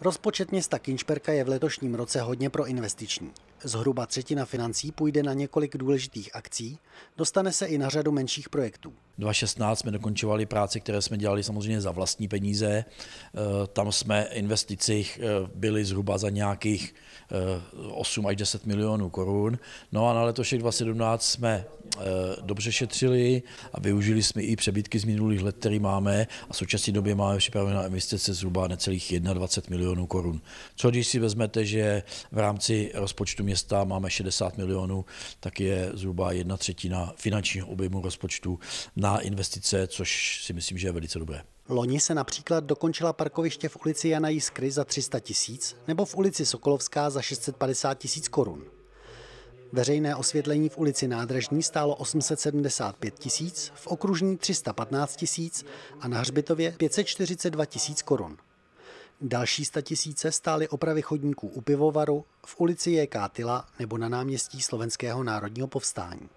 Rozpočet města Kinčperka je v letošním roce hodně proinvestiční. Zhruba třetina financí půjde na několik důležitých akcí, dostane se i na řadu menších projektů. 2016 jsme dokončovali práce, které jsme dělali samozřejmě za vlastní peníze. Eh, tam jsme investicích eh, byli zhruba za nějakých 8 eh, až 10 milionů korun. No a na letošek 2017 jsme dobře šetřili a využili jsme i přebytky z minulých let, které máme a v současné době máme připravené investice zhruba necelých 21 milionů korun. Co když si vezmete, že v rámci rozpočtu města města, máme 60 milionů, tak je zhruba jedna třetina finančního objemu rozpočtu na investice, což si myslím, že je velice dobré. Loni se například dokončila parkoviště v ulici Jana Jiskry za 300 tisíc nebo v ulici Sokolovská za 650 tisíc korun. Veřejné osvětlení v ulici Nádražní stálo 875 tisíc, v okružní 315 tisíc a na Hřbitově 542 tisíc korun. Další statisíce stály opravy chodníků u pivovaru, v ulici J.K. Kátila nebo na náměstí Slovenského národního povstání.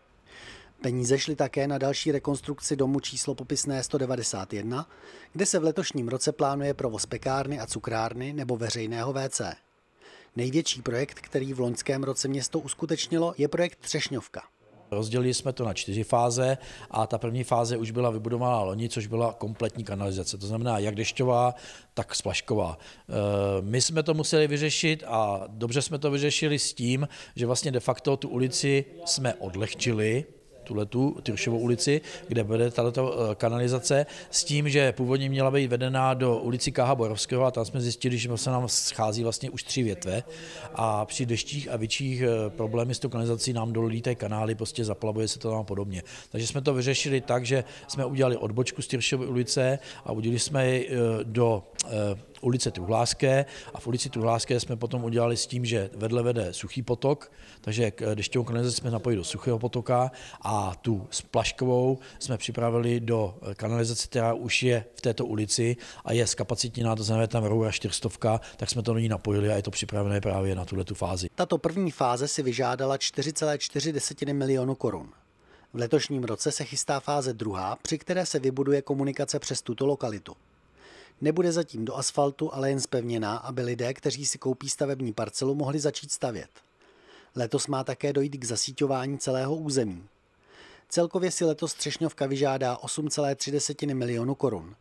Peníze šly také na další rekonstrukci domu číslo popisné 191, kde se v letošním roce plánuje provoz pekárny a cukrárny nebo veřejného WC. Největší projekt, který v loňském roce město uskutečnilo, je projekt Třešňovka. Rozdělili jsme to na čtyři fáze a ta první fáze už byla vybudována loni, což byla kompletní kanalizace, to znamená jak dešťová, tak splašková. Eh, my jsme to museli vyřešit a dobře jsme to vyřešili s tím, že vlastně de facto tu ulici jsme odlehčili, tuhletu Tyršovou ulici, kde vede tato eh, kanalizace, s tím, že původně měla být vedená do ulici Káha Borovského a tam jsme zjistili, že se nám schází vlastně už tři větve a při deštích a větších eh, problémy s tou kanalizací nám dolí té kanály, prostě zaplavuje se to tam podobně. Takže jsme to vyřešili tak, že jsme udělali odbočku z Tyršovy ulice a udělali jsme ji eh, do ulice Truhláské a v ulici Truhláské jsme potom udělali s tím, že vedle vede suchý potok, takže dešťovou kanalizaci jsme napojili do suchého potoka a tu splaškovou jsme připravili do eh, kanalizace, která už je v této ulici a je zkapacitněná, to znamená tam roura 400, tak jsme to do ní napojili a je to připravené právě na tuhle tu fázi. Tato první fáze si vyžádala 4,4 milionu korun. V letošním roce se chystá fáze druhá, při které se vybuduje komunikace přes tuto lokalitu. Nebude zatím do asfaltu, ale jen zpevněná, aby lidé, kteří si koupí stavební parcelu, mohli začít stavět. Letos má také dojít k zasíťování celého území. Celkově si letos Třešňovka vyžádá 8,3 milionu korun.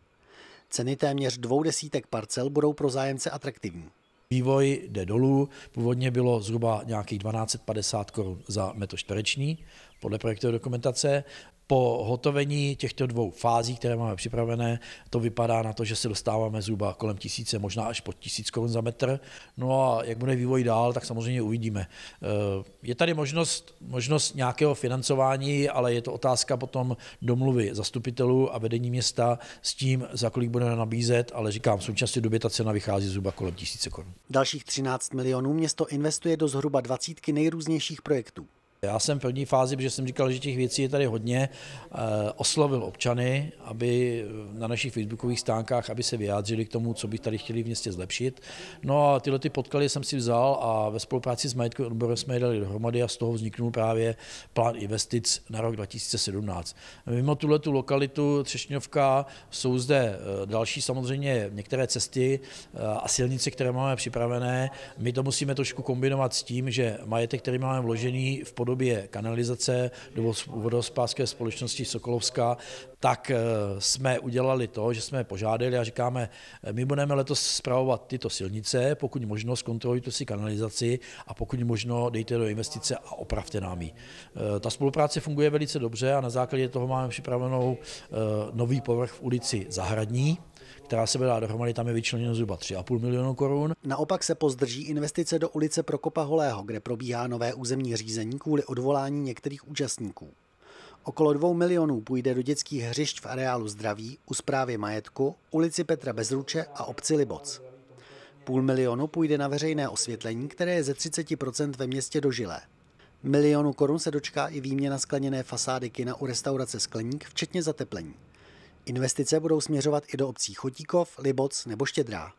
Ceny téměř dvou desítek parcel budou pro zájemce atraktivní. Vývoj jde dolů, původně bylo zhruba nějakých 1250 korun za metr čtvereční podle projektové dokumentace po hotovení těchto dvou fází, které máme připravené, to vypadá na to, že se dostáváme zhruba kolem tisíce, možná až pod tisíc korun za metr. No a jak bude vývoj dál, tak samozřejmě uvidíme. Eh, je tady možnost, možnost nějakého financování, ale je to otázka potom domluvy zastupitelů a vedení města s tím, za kolik budeme nabízet, ale říkám, v současné době ta cena vychází zhruba kolem tisíce korun. Dalších 13 milionů město investuje do zhruba 20 nejrůznějších projektů. Já jsem v první fázi, protože jsem říkal, že těch věcí je tady hodně, eh, oslovil občany, aby na našich facebookových stánkách, aby se vyjádřili k tomu, co by tady chtěli v městě zlepšit. No a tyhle ty podklady jsem si vzal a ve spolupráci s majetkovým odborem jsme je dali dohromady a z toho vzniknul právě plán investic na rok 2017. Mimo tuhle tu lokalitu Třešňovka jsou zde eh, další samozřejmě některé cesty eh, a silnice, které máme připravené. My to musíme trošku kombinovat s tím, že majetek, který máme vložený v pod podobě kanalizace do vodospářské společnosti Sokolovská, tak eh, jsme udělali to, že jsme požádali a říkáme, eh, my budeme letos zpravovat tyto silnice, pokud možno zkontrolujte si kanalizaci a pokud možno dejte do investice a opravte nám ji. Eh, ta spolupráce funguje velice dobře a na základě toho máme připravenou nový povrch v ulici Zahradní, která se byla dohromady, tam je vyčleněno zhruba 3,5 milionu korun. Naopak se pozdrží investice do ulice Prokopa Holého, kde probíhá nové územní řízení kvůli odvolání některých účastníků. Okolo 2 milionů půjde do dětských hřišť v areálu zdraví, u zprávy majetku, ulici Petra Bezruče a obci Liboc. Půl milionu půjde na veřejné osvětlení, které je ze 30% ve městě dožilé. Milionu korun se dočká i výměna skleněné fasády kina u restaurace Skleník, včetně zateplení. Investice budou směřovat i do obcí Chotíkov, Liboc nebo Štědrá.